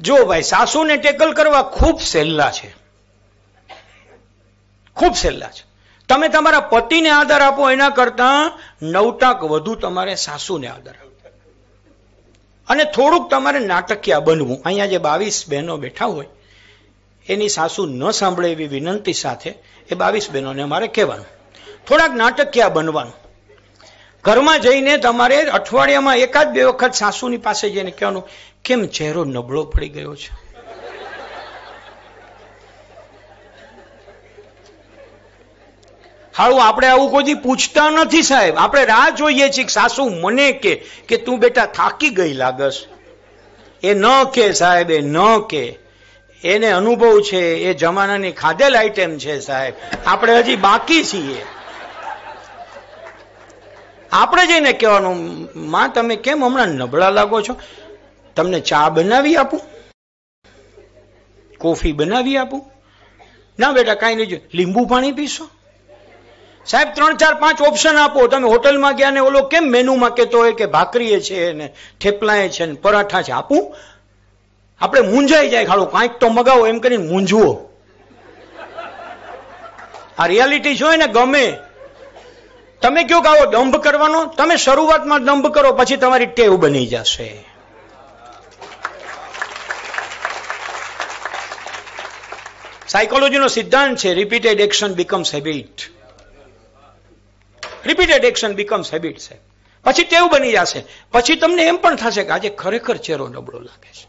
જો ભાઈ સાસુને ટેકલ કરવા ખૂબ સહેલા છે ખૂબ સહેલા છે તમે તમારા પતિને આધાર આપો એના કરતાં નવટાક વધુ તમારે સાસુને આધાર આપો અને થોડુંક તમારે નાટકિયા બનવું અહીંયા જે બાવીસ બહેનો બેઠા હોય એની સાસુ ન સાંભળે એવી વિનંતી સાથે એ બાવીસ બહેનોને અમારે કહેવાનું થોડાક નાટકીય બનવાનું ઘરમાં જઈને તમારે અઠવાડિયામાં એકાદ બે વખત સાસુની પાસે જઈને કહેવાનું કેમ ચહેરો નબળો પડી ગયો છે હાળું આપણે આવું કોઈ પૂછતા નથી સાહેબ આપણે રાહ જોઈએ છીએ સાસુ મને કે કે તું બેટા થાકી ગઈ લાગસ એ ન કે સાહેબ એ ન કે એને અનુભવ છે એ જમાનાની ખાધેલ આઈટેમ છે સાહેબ આપણે હજી બાકી છીએ આપણે જઈને કહેવાનું માં તમે કેમ હમણાં નબળા લાગો છો તમને ચા બનાવી આપું કોફી બનાવી આપું ના બેટા કાંઈ નહીં લીંબુ પાણી પીશો સાહેબ ત્રણ ચાર પાંચ ઓપ્શન આપો તમે હોટલમાં ગયા ને ઓલો કેમ મેનુમાં કહેતો હોય કે ભાખરીએ છે ને થેપલાએ છે ને પરાઠા છે આપું આપણે મૂંઝાઈ જાય ખાડું કાંઈક તો મગાવો એમ કરીને મૂંઝવો આ રિયાલિટી જોઈએ ને ગમે તમે કયો કે દંભ કરવાનો તમે શરૂઆતમાં દંભ કરો પછી તમારી ટેવ બની જશે સાયકોલોજીનો સિદ્ધાંત છે repeated action becomes habit repeated action becomes habit છે પછી તેવું બની જશે પછી તમને એમ પણ થશે કે આજે ખરેખર ચહેરો નબળો લાગે છે